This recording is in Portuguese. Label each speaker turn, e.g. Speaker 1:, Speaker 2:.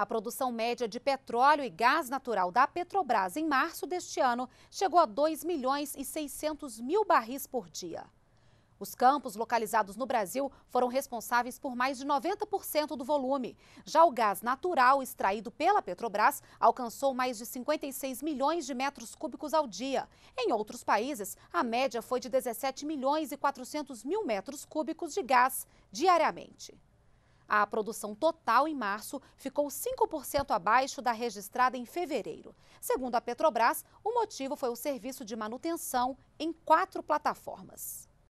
Speaker 1: A produção média de petróleo e gás natural da Petrobras em março deste ano chegou a 2 milhões e 600 mil barris por dia. Os campos localizados no Brasil foram responsáveis por mais de 90% do volume. Já o gás natural extraído pela Petrobras alcançou mais de 56 milhões de metros cúbicos ao dia. Em outros países, a média foi de 17 milhões e 400 mil metros cúbicos de gás diariamente. A produção total em março ficou 5% abaixo da registrada em fevereiro. Segundo a Petrobras, o motivo foi o serviço de manutenção em quatro plataformas.